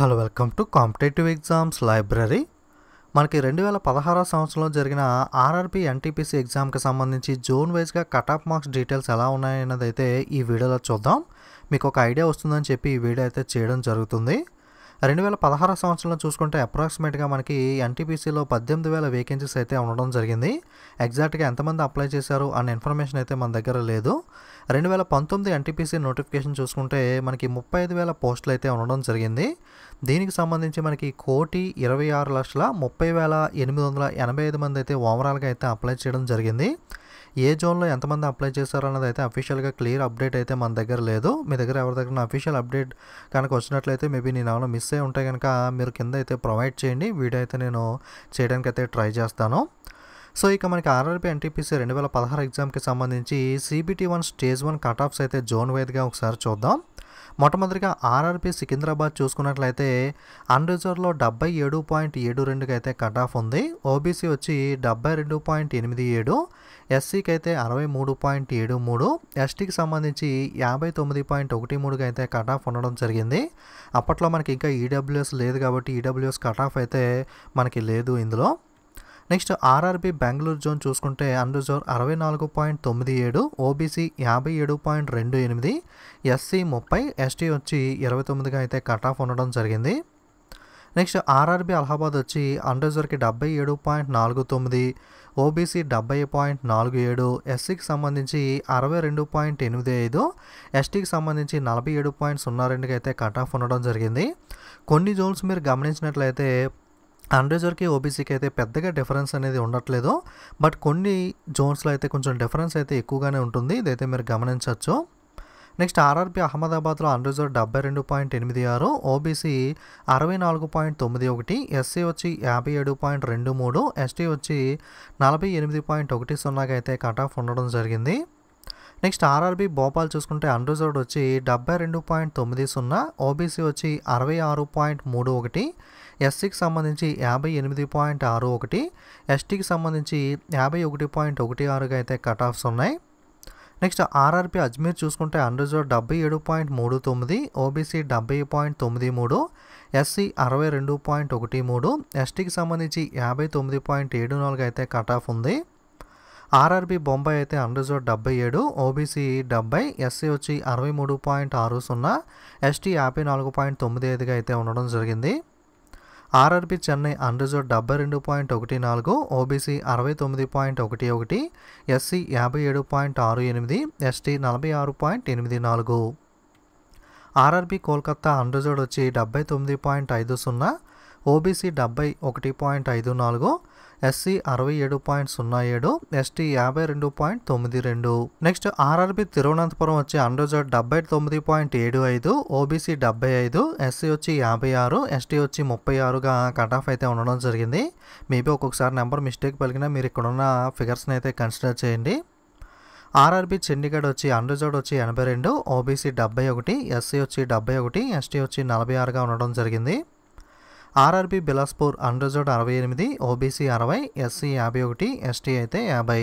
hello welcome to competitive exams library మనకి రెండు వేల పదహారో సంవత్సరంలో జరిగిన ఆర్ఆర్బి ఎన్టీపీసీ ఎగ్జామ్కి సంబంధించి జోన్ వైజ్గా కట్ ఆఫ్ మార్క్స్ డీటెయిల్స్ ఎలా ఉన్నాయన్నది అయితే ఈ వీడియోలో చూద్దాం మీకు ఒక ఐడియా వస్తుందని చెప్పి ఈ వీడియో అయితే చేయడం జరుగుతుంది రెండు వేల పదహారు సంవత్సరంలో చూసుకుంటే అప్రాక్సిమేట్గా మనకి ఎన్టీపీసీలో పద్దెనిమిది వేల వేకెన్సీస్ అయితే ఉండడం జరిగింది ఎగ్జాక్ట్గా ఎంతమంది అప్లై చేశారు అన్న ఇన్ఫర్మేషన్ అయితే మన దగ్గర లేదు రెండు వేల పంతొమ్మిది ఎన్టీపీసీ నోటిఫికేషన్ చూసుకుంటే మనకి ముప్పై ఐదు వేల పోస్టులు అయితే ఉండడం జరిగింది దీనికి సంబంధించి మనకి కోటి ఇరవై ఆరు లక్షల ముప్పై వేల ఎనిమిది వందల ఎనభై ఐదు మంది అయితే ఓవరాల్గా అయితే అప్లై చేయడం జరిగింది ఏ జోన్లో ఎంతమంది అప్లై చేశారు అన్నది అయితే అఫీషియల్గా క్లియర్ అప్డేట్ అయితే మన దగ్గర లేదు మీ దగ్గర ఎవరి దగ్గర అఫీషియల్ అప్డేట్ కనుక వచ్చినట్లయితే మేబీ నేను ఏమైనా మిస్ అయి ఉంటే కనుక మీరు కింద అయితే ప్రొవైడ్ చేయండి వీడియో అయితే నేను చేయడానికి అయితే ట్రై చేస్తాను సో ఇక మనకి ఆర్ఆర్పీ ఎన్టీపీసీ రెండు వేల పదహారు ఎగ్జామ్కి సంబంధించి CBT one stage one cut offs అయితే జోన్ వైద్గా ఒకసారి చూద్దాం మొట్టమొదటిగా ఆర్ఆర్పి సికింద్రాబాద్ చూసుకున్నట్లయితే అన్రిజర్వ్లో డెబ్బై ఏడు పాయింట్ ఏడు రెండుకి అయితే కట్ ఆఫ్ ఉంది ఓబీసీ వచ్చి డెబ్బై రెండు పాయింట్ ఎనిమిది ఏడు ఎస్సీకి అయితే అరవై మూడు పాయింట్ ఏడు మూడు ఎస్టీకి సంబంధించి యాభై తొమ్మిది పాయింట్ ఒకటి మూడుకి అయితే కట్ ఆఫ్ ఉండడం జరిగింది అప్పట్లో మనకి ఇంకా ఈడబ్ల్యూఎస్ లేదు కాబట్టి ఈడబ్ల్యూఎస్ కట్ ఆఫ్ అయితే మనకి లేదు ఇందులో నెక్స్ట్ ఆర్ఆర్బి బెంగళూరు జోన్ చూసుకుంటే అండర్జోర్ అరవై నాలుగు పాయింట్ తొమ్మిది ఏడు ఓబీసీ యాభై ఏడు పాయింట్ రెండు ఎనిమిది ఎస్సీ ముప్పై ఎస్టీ వచ్చి ఇరవై తొమ్మిదిగా అయితే కట్ ఆఫ్ ఉండడం జరిగింది నెక్స్ట్ ఆర్ఆర్బి అలహాబాద్ వచ్చి అండర్జోర్కి డెబ్బై ఏడు పాయింట్ నాలుగు తొమ్మిది ఓబీసీ డెబ్బై పాయింట్ నాలుగు ఏడు ఎస్సీకి సంబంధించి అరవై రెండు పాయింట్ ఎనిమిది ఐదు ఎస్టీకి సంబంధించి నలభై ఏడు పాయింట్ సున్నా రెండుకి అయితే కట్ ఆఫ్ ఉండడం జరిగింది కొన్ని జోన్స్ మీరు గమనించినట్లయితే అండ్రేజర్కి ఓబీసీకి అయితే పెద్దగా డిఫరెన్స్ అనేది ఉండట్లేదు బట్ కొన్ని జోన్స్లో అయితే కొంచెం డిఫరెన్స్ అయితే ఎక్కువగానే ఉంటుంది ఇదైతే మీరు గమనించవచ్చు నెక్స్ట్ ఆర్ఆర్బీ అహ్మదాబాద్లో అండ్రిజర్ డెబ్బై రెండు పాయింట్ ఎనిమిది ఆరు ఓబీసీ అరవై నాలుగు పాయింట్ తొమ్మిది ఒకటి ఎస్సీ వచ్చి యాభై ఏడు పాయింట్ రెండు మూడు ఎస్టీ వచ్చి నలభై ఎనిమిది పాయింట్ ఒకటి సున్నాగా అయితే కట్ ఆఫ్ ఉండడం జరిగింది నెక్స్ట్ ఆర్ఆర్బీ భోపాల్ చూసుకుంటే అన్రిజర్వ్డ్ వచ్చి డెబ్బై రెండు పాయింట్ తొమ్మిది సున్నా ఓబీసీ వచ్చి అరవై ఆరు పాయింట్ మూడు ఒకటి ఎస్సీకి సంబంధించి యాభై ఎనిమిది పాయింట్ ఆరు ఒకటి ఎస్టీకి సంబంధించి యాభై ఒకటి పాయింట్ ఒకటి ఆరుగా అయితే కట్ ఆఫ్స్ ఉన్నాయి నెక్స్ట్ ఆర్ఆర్పి అజ్మీర్ చూసుకుంటే అన్రిజర్వ్ డెబ్బై ఏడు పాయింట్ మూడు తొమ్మిది ఓబీసీ డెబ్బై పాయింట్ తొమ్మిది మూడు ఎస్సీ అరవై రెండు పాయింట్ ఒకటి మూడు ఎస్టీకి సంబంధించి యాభై తొమ్మిది పాయింట్ ఏడు నాలుగు అయితే కట్ ఆఫ్ ఉంది ఆర్ఆర్బి బొంబాయి అయితే అన్రిజర్వ్ డెబ్బై ఏడు ఓబీసీ డెబ్బై ఎస్సీ వచ్చి అరవై మూడు పాయింట్ ఆరు సున్నా ఎస్టీ యాభై నాలుగు పాయింట్ తొమ్మిది ఐదుగా అయితే ఉండడం జరిగింది ఆర్ఆర్బి చెన్నై అన్రిజర్వ్ డెబ్బై రెండు పాయింట్ ఒకటి నాలుగు ఓబీసీ అరవై తొమ్మిది పాయింట్ ఒకటి ఒకటి ఎస్సీ యాభై ఏడు పాయింట్ ఆరు ఎనిమిది ఎస్టీ నలభై ఆరు పాయింట్ ఎనిమిది నాలుగు ఆర్ఆర్బి కోల్కత్తా అండ్రిజోడ్ వచ్చి డెబ్బై తొమ్మిది పాయింట్ ఐదు సున్నా ఓబీసీ డెబ్బై ఒకటి పాయింట్ ఐదు నాలుగు ఎస్సీ అరవై ఏడు పాయింట్ సున్నా ఏడు ఎస్టీ యాభై రెండు పాయింట్ తొమ్మిది రెండు నెక్స్ట్ ఆర్ఆర్బి తిరువనంతపురం వచ్చి అండోజర్ డెబ్బై తొమ్మిది పాయింట్ ఏడు ఐదు ఓబీసీ డెబ్బై ఐదు ఎస్సీ వచ్చి యాభై ఆరు ఎస్టీ వచ్చి ముప్పై ఆరుగా కట్ ఆఫ్ అయితే ఉండడం జరిగింది మేబీ ఒక్కొక్కసారి నెంబర్ మిస్టేక్ పలికినా మీరు ఇక్కడ ఉన్న ఫిగర్స్ని అయితే కన్సిడర్ చేయండి ఆర్ఆర్బి చండీగఢ్ వచ్చి అండర్జోడ్ వచ్చి ఎనభై రెండు ఓబీసీ డెబ్బై ఒకటి ఎస్సీ వచ్చి డెబ్బై ఒకటి ఎస్టీ వచ్చి నలభై ఆరుగా ఉండడం జరిగింది ఆర్ఆర్బీ బిలాస్పూర్ అన్రిజర్వ్డ్ అరవై ఎనిమిది ఓబీసీ అరవై ఎస్సీ యాభై ఒకటి ఎస్టీ అయితే యాభై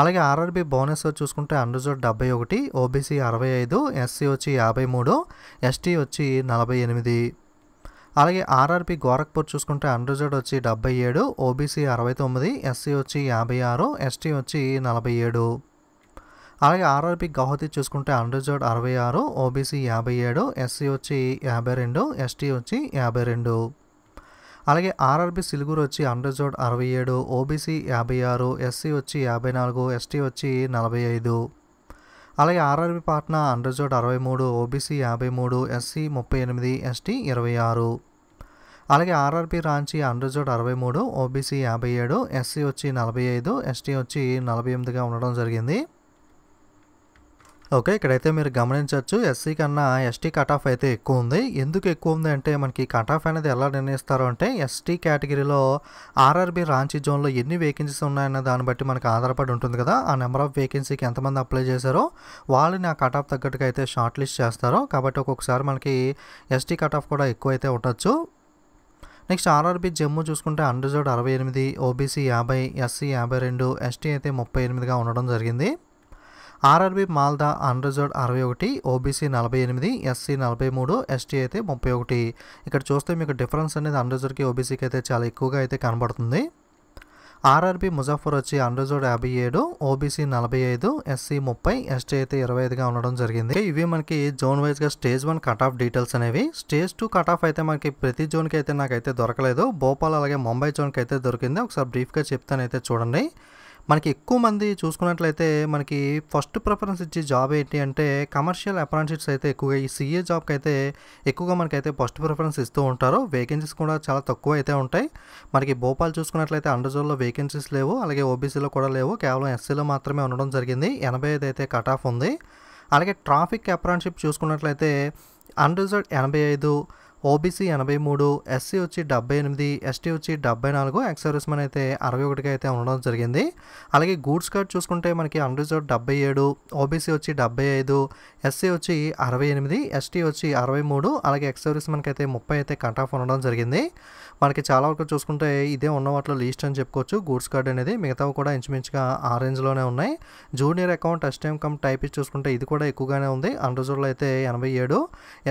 అలాగే ఆర్ఆర్బీ బోనస్ చూసుకుంటే అన్రిజర్వ్డ్ డెబ్బై ఒకటి ఓబీసీ అరవై ఐదు ఎస్సీ వచ్చి యాభై మూడు ఎస్టీ వచ్చి నలభై ఎనిమిది అలాగే ఆర్ఆర్బీ గోరఖ్పూర్ చూసుకుంటే అన్రిజర్వ్డ్ వచ్చి డెబ్బై ఏడు ఓబీసీ అరవై తొమ్మిది ఎస్సీ వచ్చి యాభై ఆరు ఎస్టీ వచ్చి నలభై ఏడు అలాగే ఆర్ఆర్పి గౌహతి చూసుకుంటే అన్రిజర్వ్డ్ అరవై ఆరు ఓబీసీ యాభై ఏడు ఎస్సీ వచ్చి యాభై రెండు ఎస్టీ వచ్చి యాభై రెండు అలాగే ఆర్ఆర్బి సిలుగురు వచ్చి అన్రిజర్వ్డ్ అరవై ఏడు ఓబీసీ యాభై ఆరు ఎస్సీ వచ్చి యాభై నాలుగు ఎస్టీ వచ్చి నలభై ఐదు అలాగే ఆర్ఆర్బి పాట్న అన్రిజర్వ్డ్ అరవై మూడు ఓబీసీ యాభై మూడు ఎస్సీ ముప్పై ఎనిమిది ఎస్టీ ఇరవై ఆరు అలాగే ఆర్ఆర్బి రాంచి అన్రిజర్వ్డ్ అరవై మూడు ఓబీసీ యాభై ఏడు ఎస్సీ వచ్చి నలభై ఐదు ఎస్టీ వచ్చి నలభై ఎనిమిదిగా ఉండడం జరిగింది ఓకే ఇక్కడైతే మీరు గమనించవచ్చు ఎస్సీ కన్నా ఎస్టీ కట్ ఆఫ్ అయితే ఎక్కువ ఉంది ఎందుకు ఎక్కువ ఉంది అంటే మనకి కట్ ఆఫ్ అనేది ఎలా నిర్ణయిస్తారు అంటే ఎస్టీ కేటగిరీలో ఆర్ఆర్బీ రాంచీ జోన్లో ఎన్ని వేకెన్సీస్ ఉన్నాయన్న దాన్ని బట్టి మనకు ఆధారపడి ఉంటుంది కదా ఆ నెంబర్ ఆఫ్ వేకెన్సీకి ఎంతమంది అప్లై చేశారో వాళ్ళని ఆ కట్ ఆఫ్ తగ్గట్టుగా అయితే షార్ట్ లిస్ట్ చేస్తారు కాబట్టి ఒక్కొక్కసారి మనకి ఎస్టీ కట్ ఆఫ్ కూడా ఎక్కువ అయితే ఉండొచ్చు నెక్స్ట్ ఆర్ఆర్బీ జమ్ము చూసుకుంటే అన్రిజర్వ్డ్ అరవై ఎనిమిది ఓబీసీ యాభై ఎస్సీ యాభై రెండు ఎస్టీ అయితే ముప్పై ఎనిమిదిగా ఉండడం జరిగింది ఆర్ఆర్బీ మాల్దా అన్రిజర్వ్డ్ అరవై ఒకటి ఓబీసీ నలభై ఎనిమిది ఎస్సీ నలభై మూడు ఎస్టీ అయితే ముప్పై ఒకటి ఇక్కడ చూస్తే మీకు డిఫరెన్స్ అనేది అన్రిజర్వ్కి ఓబీసీకి అయితే చాలా ఎక్కువగా అయితే కనబడుతుంది ఆర్ఆర్బీ ముజాఫర్ వచ్చి అన్రిజర్వ్డ్ యాభై ఏడు ఓబీసీ నలభై ఐదు ఎస్సీ ముప్పై ఎస్టీ అయితే ఇరవై ఐదుగా ఉండడం జరిగింది ఇవి మనకి జోన్ వైజ్గా stage one cut off details అనేవి స్టేజ్ టూ కట్ ఆఫ్ అయితే మనకి ప్రతి జోన్కి అయితే నాకైతే దొరకలేదు భోపాల్ అలాగే ముంబై జోన్కి అయితే దొరికింది ఒకసారి బ్రీఫ్గా చెప్తానైతే చూడండి మనకి ఎక్కువ మంది చూసుకున్నట్లయితే మనకి ఫస్ట్ ప్రిఫరెన్స్ ఇచ్చే జాబ్ ఏంటి అంటే కమర్షియల్ అప్రెంటిషిప్స్ అయితే ఎక్కువగా ఈ సీఏ జాబ్కి అయితే ఎక్కువగా మనకైతే ఫస్ట్ ప్రిఫరెన్స్ ఇస్తూ ఉంటారు వేకెన్సీస్ కూడా చాలా తక్కువ అయితే ఉంటాయి మనకి భోపాల్ చూసుకున్నట్లయితే అండర్జోన్లో వేకెన్సీస్ లేవు అలాగే ఓబీసీలో కూడా లేవు కేవలం ఎస్సీలో మాత్రమే ఉండడం జరిగింది ఎనభై ఐదు అయితే కట్ ఆఫ్ ఉంది అలాగే ట్రాఫిక్ అప్రెంటిషిప్ చూసుకున్నట్లయితే అన్రిజర్వ్డ్ ఎనభై ఐదు ఓబీసీ ఎనభై మూడు ఎస్సీ వచ్చి డెబ్బై ఎనిమిది ఎస్టీ వచ్చి డెబ్బై నాలుగు ఎక్స్ మన అయితే అరవై ఒకటికి అయితే ఉండడం జరిగింది అలాగే గూడ్స్ కార్డ్ చూసుకుంటే మనకి అన్రిజర్వ్ డెబ్బై ఏడు ఓబీసీ వచ్చి డెబ్బై ఐదు ఎస్సీ వచ్చి అరవై ఎనిమిది ఎస్టీ వచ్చి అరవై మూడు అలాగే ఎక్స్ సర్వీస్ అయితే ముప్పై అయితే కట్ ఆఫ్ ఉండడం జరిగింది మనకి చాలా వరకు చూసుకుంటే ఇదే ఉన్న వాటిలో లీస్ట్ అని చెప్పుకోవచ్చు గూడ్స్ కార్డ్ అనేది మిగతావి కూడా ఇంచుమించుగా ఆ రేంజ్లోనే ఉన్నాయి junior account S time cum type చూసుకుంటే ఇది కూడా ఎక్కువగానే ఉంది అన్రిజర్వ్లో అయితే ఎనభై ఏడు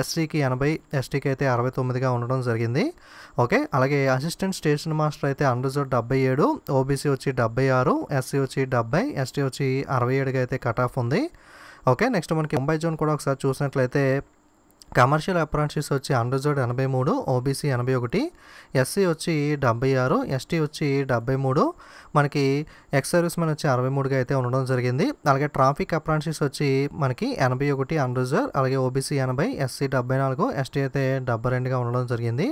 ఎస్సీకి ఎనభై ఎస్టీకి అయితే అరవై తొమ్మిదిగా ఉండడం జరిగింది ఓకే అలాగే అసిస్టెంట్ స్టేషన్ మాస్టర్ అయితే అన్రిజర్వ్ డెబ్బై ఏడు ఓబీసీ వచ్చి డెబ్బై ఆరు ఎస్సీ వచ్చి డెబ్బై ఎస్టీ వచ్చి అరవై ఏడుగా అయితే కట్ ఆఫ్ ఉంది ఓకే నెక్స్ట్ మనకి ముంబై జోన్ కూడా ఒకసారి చూసినట్లయితే కమర్షియల్ అప్రాన్షిస్ వచ్చి అన్రిజర్వ్డ్ ఎనభై మూడు ఓబీసీ ఎనభై ఒకటి ఎస్సీ వచ్చి డెబ్బై ఆరు ఎస్టీ వచ్చి డెబ్బై మూడు మనకి ఎక్స్ సర్వీస్ మ్యాన్ వచ్చి అరవై మూడుగా అయితే ఉండడం జరిగింది అలాగే ట్రాఫిక్ అప్రాన్షిస్ వచ్చి మనకి ఎనభై ఒకటి అన్రిజర్వ్ అలాగే ఓబీసీ ఎనభై ఎస్సీ డెబ్బై నాలుగు ఎస్టీ అయితే డెబ్బై రెండుగా ఉండడం జరిగింది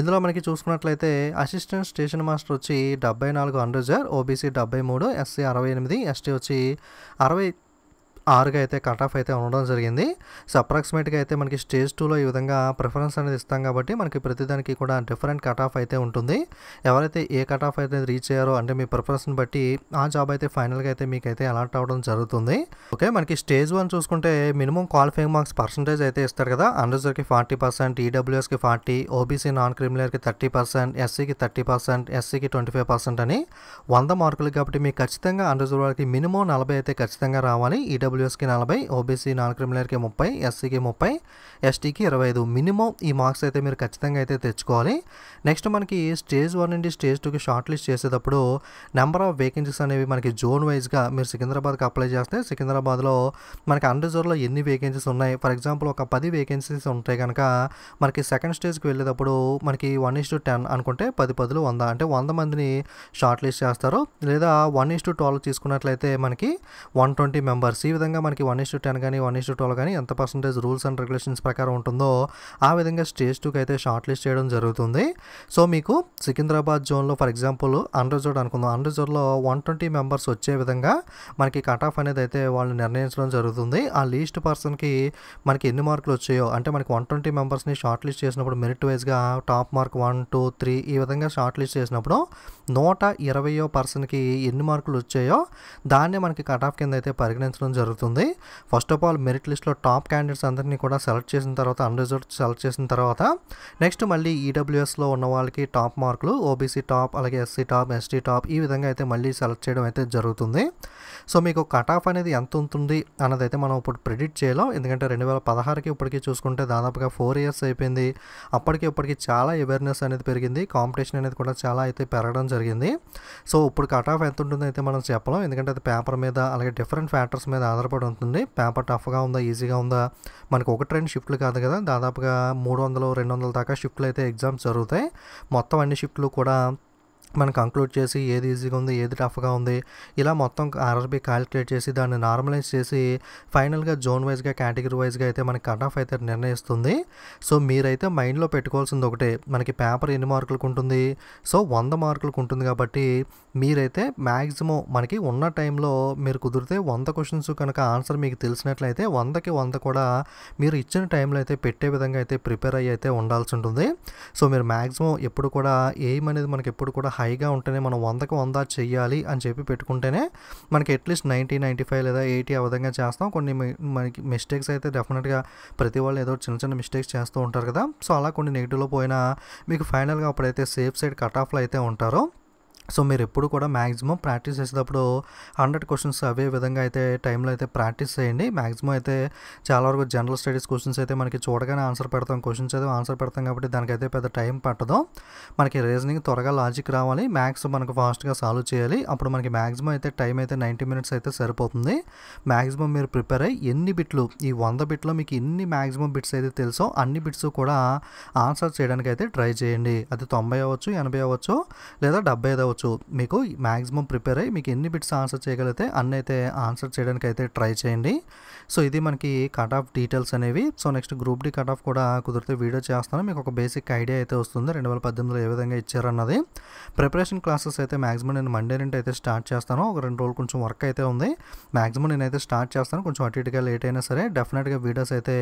ఇందులో మనకి చూసుకున్నట్లయితే అసిస్టెంట్ స్టేషన్ మాస్టర్ వచ్చి డెబ్బై నాలుగు అన్రిజర్వ్ ఓబీసీ డెబ్బై మూడు ఎస్సీ అరవై ఎనిమిది ఎస్టీ వచ్చి అరవై ఆరుగా అయితే కట్ ఆఫ్ అయితే ఉండడం జరిగింది సో అప్రాక్సిమేట్గా అయితే మనకి స్టేజ్ టూలో ఈ విధంగా ప్రిఫరెన్స్ అనేది ఇస్తాం కాబట్టి మనకి ప్రతిదానికి కూడా డిఫరెంట్ కట్ ఆఫ్ అయితే ఉంటుంది ఎవరైతే ఏ కట్ ఆఫ్ అయితే రీచ్ అయ్యారో అంటే మీ ప్రిఫరెన్స్ని బట్టి ఆ జాబ్ అయితే ఫైనల్గా అయితే మీకైతే అలాట్ అవ్వడం జరుగుతుంది ఓకే మనకి స్టేజ్ వన్ చూసుకుంటే మినిమం క్వాలిఫైయింగ్ మార్క్స్ పర్సంటేజ్ అయితే ఇస్తారు కదా అండర్జర్కి ఫార్టీ పర్సెంట్ ఈడబ్ల్యూఎస్కి ఫార్టీ ఓబీసీ నాన్ క్రిమినల్కి థర్టీ పర్సెంట్ ఎస్సీకి థర్టీ పర్సెంట్ ఎస్సీకి ట్వంటీ ఫైవ్ పర్సెంట్ అని వంద మార్కులు కాబట్టి మీకు ఖచ్చితంగా అండర్జర్ వాళ్ళకి మినిమం నలభై అయితే ఖచ్చితంగా రావాలి ఈడబ్ల్యూ ఈడబ్ల్యూఎస్కి నలభై ఓబీసీ నాన్ క్రిమినల్కి ముప్పై ఎస్సీకి ముప్పై ఎస్టీకి ఇరవై ఐదు మినిమం ఈ మార్క్స్ అయితే మీరు ఖచ్చితంగా అయితే తెచ్చుకోవాలి నెక్స్ట్ మనకి స్టేజ్ వన్ నుండి స్టేజ్ టూకి షార్ట్ లిస్ట్ చేసేటప్పుడు నెంబర్ ఆఫ్ వేకెన్సీస్ అనేవి మనకి జోన్ వైజ్గా మీరు సికింద్రాబాద్కి అప్లై చేస్తే సికింద్రాబాద్లో మనకి జోన్లో ఎన్ని వేకెన్సీస్ ఉన్నాయి ఫర్ ఎగ్జాంపుల్ ఒక పది వేకెన్సీస్ ఉంటే కనుక మనకి సెకండ్ స్టేజ్కి వెళ్ళేటప్పుడు మనకి వన్ ఇస్ టు టెన్ అనుకుంటే పది పదులు వంద అంటే వంద మందిని షార్ట్ లిస్ట్ చేస్తారు లేదా వన్ ఇస్ టు ట్వెల్వ్ తీసుకున్నట్లయితే మనకి వన్ ట్వంటీ మెంబర్స్ ఈ విధంగా మనకి వన్ ఇస్ టెన్ కానీ వన్ ఇస్ టు ట్వెల్వ్ కానీ ఎంత పర్సంటేజ్ రూల్స్ అండ్ రెగ్యులేషన్స్ ప్రకారం ఉంటుందో ఆ విధంగా స్టేజ్ టూకి అయితే షార్ట్ లిస్ట్ చేయడం జరుగుతుంది సో మీకు సికింద్రాబాద్ జోన్లో ఫర్ ఎగ్జాంపుల్ అండర్జోడ్ అనుకుందాం అండర్జోడ్లో వన్ ట్వంటీ మెంబర్స్ వచ్చే విధంగా మనకి కట్ ఆఫ్ అనేది అయితే వాళ్ళు నిర్ణయించడం జరుగుతుంది ఆ లీస్ట్ పర్సన్కి మనకి ఎన్ని మార్కులు వచ్చాయో అంటే మనకి వన్ ట్వంటీ మెంబర్స్ని షార్ట్ లిస్ట్ చేసినప్పుడు మెరిట్ వైజ్గా top mark one two three ఈ విధంగా షార్ట్ లిస్ట్ చేసినప్పుడు నూట ఇరవయో పర్సన్కి ఎన్ని మార్కులు వచ్చాయో దాన్ని మనకి కట్ ఆఫ్ కింద అయితే పరిగణించడం జరుగుతుంది జరుగుతుంది ఫస్ట్ ఆఫ్ ఆల్ మెరిట్ లిస్ట్లో టాప్ క్యాండిడేట్స్ అందరినీ కూడా సెలెక్ట్ చేసిన తర్వాత అన్రిజర్వ్ సెలెక్ట్ చేసిన తర్వాత నెక్స్ట్ మళ్ళీ ఈడబ్ల్యూఎస్లో e ఉన్న వాళ్ళకి టాప్ మార్కులు ఓబీసీ టాప్ అలాగే ఎస్సీ టాప్ ఎస్టీ టాప్ ఈ విధంగా అయితే మళ్ళీ సెలెక్ట్ చేయడం అయితే జరుగుతుంది సో మీకు కట్ ఆఫ్ అనేది ఎంత ఉంటుంది అన్నదైతే మనం ఇప్పుడు ప్రిడిక్ట్ చేయలేం ఎందుకంటే రెండు వేల పదహారుకి ఇప్పటికీ చూసుకుంటే దాదాపుగా ఫోర్ ఇయర్స్ అయిపోయింది అప్పటికి ఇప్పటికి చాలా అవేర్నెస్ అనేది పెరిగింది కాంపిటీషన్ అనేది కూడా చాలా అయితే పెరగడం జరిగింది సో ఇప్పుడు కట్ ఆఫ్ ఎంత ఉంటుందో అయితే మనం చెప్పలేం ఎందుకంటే అది పేపర్ మీద అలాగే డిఫరెంట్ ఫ్యాక్టర్స్ మీద ఆధారపడి ఆధారపడి ఉంటుంది పేపర్ టఫ్గా ఉందా ఈజీగా ఉందా మనకు ఒకటి రెండు షిఫ్ట్లు కాదు కదా దాదాపుగా మూడు వందలు రెండు వందల దాకా షిఫ్ట్లు అయితే ఎగ్జామ్స్ జరుగుతాయి మొత్తం అన్ని షిఫ్ట్లు కూడా మనం కంక్లూడ్ చేసి ఏది ఈజీగా ఉంది ఏది టఫ్గా ఉంది ఇలా మొత్తం ఆర్ఆర్బీ క్యాలిక్యులేట్ చేసి దాన్ని నార్మలైజ్ చేసి ఫైనల్గా జోన్ వైజ్గా కేటగిరీ వైజ్గా అయితే మనకి కట్ ఆఫ్ అయితే నిర్ణయిస్తుంది సో మీరైతే మైండ్లో పెట్టుకోవాల్సింది ఒకటే మనకి పేపర్ ఎన్ని మార్కులకు ఉంటుంది సో వంద మార్కులకు ఉంటుంది కాబట్టి మీరైతే మ్యాక్సిమం మనకి ఉన్న టైంలో మీరు కుదిరితే వంద క్వశ్చన్స్ కనుక ఆన్సర్ మీకు తెలిసినట్లయితే వందకి వంద కూడా మీరు ఇచ్చిన టైంలో అయితే పెట్టే విధంగా అయితే ప్రిపేర్ అయ్యి అయితే ఉండాల్సి ఉంటుంది సో మీరు మ్యాక్సిమం ఎప్పుడు కూడా ఎయిమ్ అనేది మనకి ఎప్పుడు కూడా హై హైగా ఉంటేనే మనం వందకు వంద చెయ్యాలి అని చెప్పి పెట్టుకుంటేనే మనకి అట్లీస్ట్ నైంటీ నైంటీ ఫైవ్ లేదా ఎయిటీ ఆ విధంగా చేస్తాం కొన్ని మనకి మిస్టేక్స్ అయితే డెఫినెట్గా ప్రతి వాళ్ళు ఏదో చిన్న చిన్న మిస్టేక్స్ చేస్తూ ఉంటారు కదా సో అలా కొన్ని నెగిటివ్లో పోయినా మీకు ఫైనల్గా అప్పుడైతే సేఫ్ సైడ్ కట్ ఆఫ్లో అయితే ఉంటారో సో మీరు ఎప్పుడు కూడా మ్యాక్సిమం ప్రాక్టీస్ చేసేటప్పుడు హండ్రెడ్ క్వశ్చన్స్ అవే విధంగా అయితే టైంలో అయితే ప్రాక్టీస్ చేయండి మ్యాక్సిమం అయితే చాలా వరకు జనరల్ స్టడీస్ క్వశ్చన్స్ అయితే మనకి చూడగానే ఆన్సర్ పెడతాం క్వశ్చన్స్ అయితే ఆన్సర్ పెడతాం కాబట్టి దానికైతే పెద్ద టైం పట్టదు మనకి రీజనింగ్ త్వరగా లాజిక్ రావాలి మ్యాథ్స్ మనకు ఫాస్ట్గా సాల్వ్ చేయాలి అప్పుడు మనకి మ్యాక్సిమం అయితే టైం అయితే నైంటీ మినిట్స్ అయితే సరిపోతుంది మ్యాక్సిమం మీరు ప్రిపేర్ అయ్యి ఎన్ని బిట్లు ఈ వంద బిట్లో మీకు ఎన్ని మ్యాక్సిమం బిట్స్ అయితే తెలుసో అన్ని బిట్స్ కూడా ఆన్సర్ చేయడానికి అయితే ట్రై చేయండి అది తొంభై అవ్వచ్చు ఎనభై అవ్వచ్చు లేదా డెబ్బై అవ్వచ్చు చేసుకోవచ్చు మీకు మ్యాక్సిమం ప్రిపేర్ అయ్యి మీకు ఎన్ని బిట్స్ ఆన్సర్ చేయగలిగితే అన్ని అయితే ఆన్సర్ చేయడానికి అయితే ట్రై చేయండి సో ఇది మనకి కట్ ఆఫ్ డీటెయిల్స్ అనేవి so next group D cut off కూడా కుదిరితే వీడియో చేస్తాను మీకు ఒక బేసిక్ ఐడియా అయితే వస్తుంది రెండు వేల పద్దెనిమిదిలో ఏ విధంగా ఇచ్చారన్నది ప్రిపరేషన్ క్లాసెస్ అయితే మ్యాక్సిమం నేను మండే నుండి అయితే స్టార్ట్ చేస్తాను ఒక రెండు రోజులు కొంచెం వర్క్ అయితే ఉంది మ్యాక్సిమం నేనైతే స్టార్ట్ చేస్తాను కొంచెం అటు ఇటుగా లేట్ అయినా సరే డెఫినెట్గా వీడియోస్ అయితే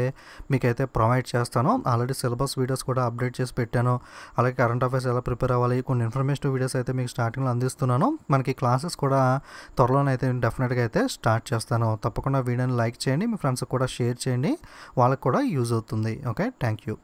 మీకైతే ప్రొవైడ్ చేస్తాను ఆల్రెడీ సిలబస్ వీడియోస్ కూడా అప్డేట్ చేసి పెట్టాను అలాగే కరెంట్ అఫైర్స్ ఎలా ప్రిపేర్ అవ్వాలి కొన్ని ఇన్ఫర్మేషన్ వీడియోస్ అయితే మీకు స్టార్టింగ్లో అందిస్తున్నాను మనకి క్లాసెస్ కూడా త్వరలోనైతే డెఫినెట్గా అయితే స్టార్ట్ చేస్తాను తప్పకుండా వీడియోని లైక్ చేయండి మీ ఫ్రెండ్స్కి కూడా షేర్ చేయండి వాళ్ళకి కూడా యూజ్ అవుతుంది ఓకే థ్యాంక్ యూ